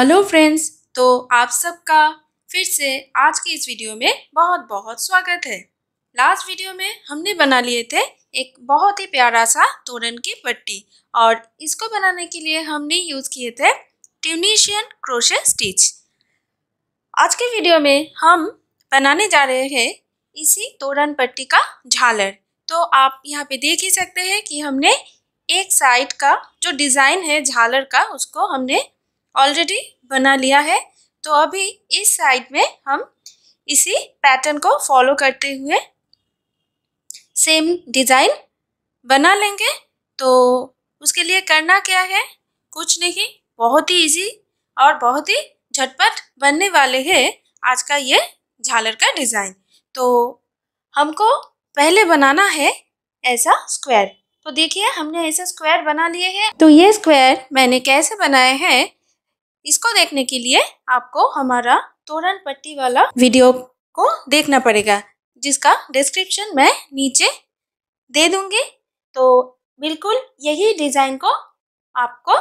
hello friends तो आप सबका फिर से आज के इस वीडियो में बहुत बहुत स्वागत है लास्ट वीडियो में हमने बना लिए थे एक बहुत ही प्यारा सा तोरण की पट्टी और इसको बनाने के लिए हमने यूज़ किए थे ट्यूनिशियन क्रोशे स्टिच आज के वीडियो में हम बनाने जा रहे हैं इसी तोरण पट्टी का झालर तो आप यहाँ पे देख ही सकते हैं कि हमने एक साइड का जो डिज़ाइन है झालर का उसको हमने ऑलरेडी बना लिया है तो अभी इस साइड में हम इसी पैटर्न को फॉलो करते हुए सेम डिज़ाइन बना लेंगे तो उसके लिए करना क्या है कुछ नहीं बहुत ही इजी और बहुत ही झटपट बनने वाले हैं आज का ये झालर का डिज़ाइन तो हमको पहले बनाना है ऐसा स्क्वायर तो देखिए हमने ऐसा स्क्वायर बना लिए हैं तो ये स्क्वायर मैंने कैसे बनाए हैं इसको देखने के लिए आपको हमारा तोरण पट्टी वाला वीडियो को देखना पड़ेगा जिसका डिस्क्रिप्शन मैं नीचे दे दूंगी तो बिल्कुल यही डिज़ाइन को आपको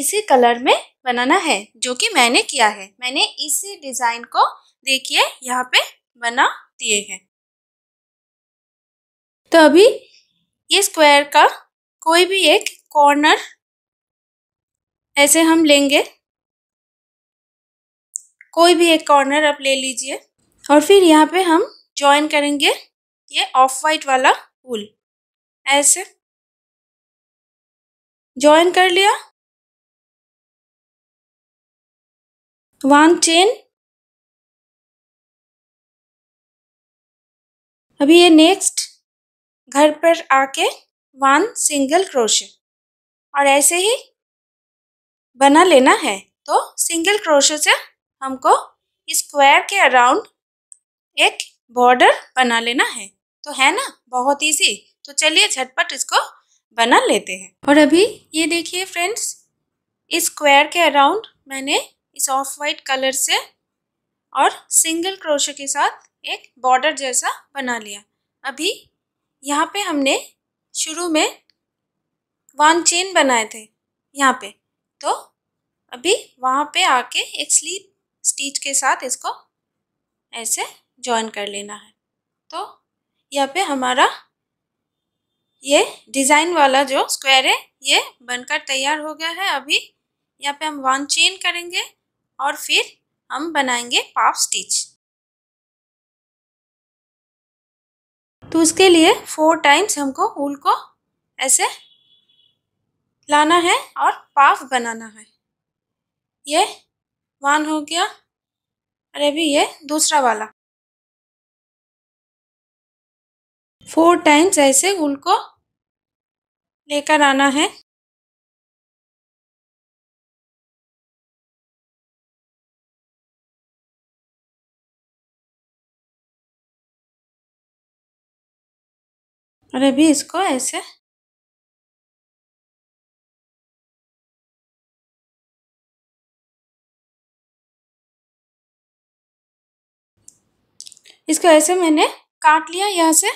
इसी कलर में बनाना है जो कि मैंने किया है मैंने इसी डिज़ाइन को देखिए यहाँ पे बना दिए हैं तो अभी ये स्क्वायर का कोई भी एक कॉर्नर ऐसे हम लेंगे कोई भी एक कॉर्नर आप ले लीजिए और फिर यहाँ पे हम ज्वाइन करेंगे ये ऑफ वाइट वाला फूल ऐसे ज्वाइन कर लिया वन चेन अभी ये नेक्स्ट घर पर आके वन सिंगल क्रोशे और ऐसे ही बना लेना है तो सिंगल क्रोशे से हमको स्क्वायर के अराउंड एक बॉर्डर बना लेना है तो है ना बहुत इजी तो चलिए झटपट इसको बना लेते हैं और अभी ये देखिए फ्रेंड्स इस स्क्वायर के अराउंड मैंने इस ऑफ वाइट कलर से और सिंगल क्रोशे के साथ एक बॉर्डर जैसा बना लिया अभी यहाँ पे हमने शुरू में वन चेन बनाए थे यहाँ पे तो अभी वहाँ पे आके एक स्लीप स्टीच के साथ इसको ऐसे जॉइन कर लेना है तो यहाँ पे हमारा ये डिज़ाइन वाला जो स्क्वायर है ये बनकर तैयार हो गया है अभी यहाँ पे हम वन चेन करेंगे और फिर हम बनाएंगे पाफ स्टिच तो उसके लिए फोर टाइम्स हमको ऊल को ऐसे लाना है और पाफ बनाना है ये वन हो गया और अभी ये दूसरा वाला फोर टाइम्स ऐसे गुल को लेकर आना है और अभी इसको ऐसे इसको ऐसे मैंने काट लिया यहाँ से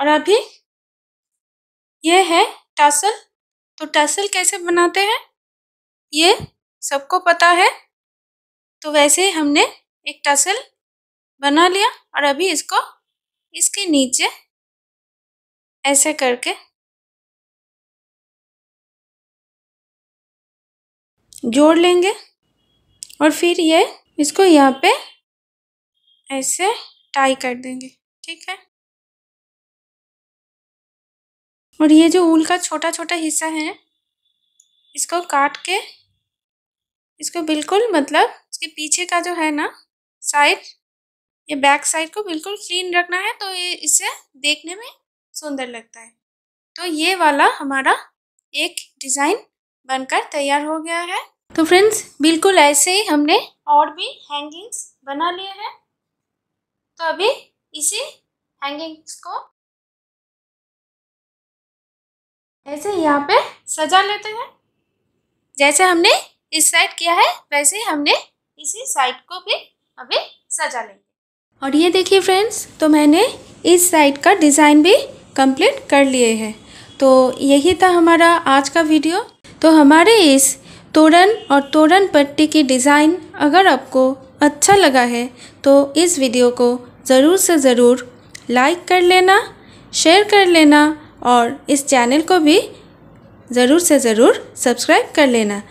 और अभी ये है टासल तो टासल कैसे बनाते हैं ये सबको पता है तो वैसे हमने एक टसल बना लिया और अभी इसको इसके नीचे ऐसे करके जोड़ लेंगे और फिर ये इसको यहाँ पे ऐसे टाई कर देंगे ठीक है और ये जो ऊल का छोटा-छोटा हिस्सा है इसको काट के इसको बिल्कुल मतलब इसके पीछे का जो है ना साइड ये बैक साइड को बिल्कुल क्लीन रखना है तो ये इसे देखने में सुंदर लगता है तो ये वाला हमारा एक डिज़ाइन बनकर तैयार हो गया है तो फ्रेंड्स बिल्कुल ऐसे ही हमने और भी हैंगिंग्स बना लिए हैं तो अभी इसे हैंगिंग्स को ऐसे यहाँ पे सजा लेते हैं जैसे हमने इस साइड किया है वैसे हमने इसी साइड को भी अभी सजा लेंगे और ये देखिए फ्रेंड्स तो मैंने इस साइड का डिज़ाइन भी कंप्लीट कर लिए हैं तो यही था हमारा आज का वीडियो तो हमारे इस तोरण और तोरण पट्टी की डिज़ाइन अगर आपको अच्छा लगा है तो इस वीडियो को ज़रूर से ज़रूर लाइक कर लेना शेयर कर लेना और इस चैनल को भी ज़रूर से ज़रूर सब्सक्राइब कर लेना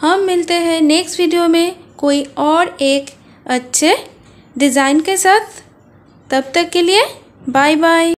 हम मिलते हैं नेक्स्ट वीडियो में कोई और एक अच्छे डिज़ाइन के साथ तब तक के लिए बाय बाय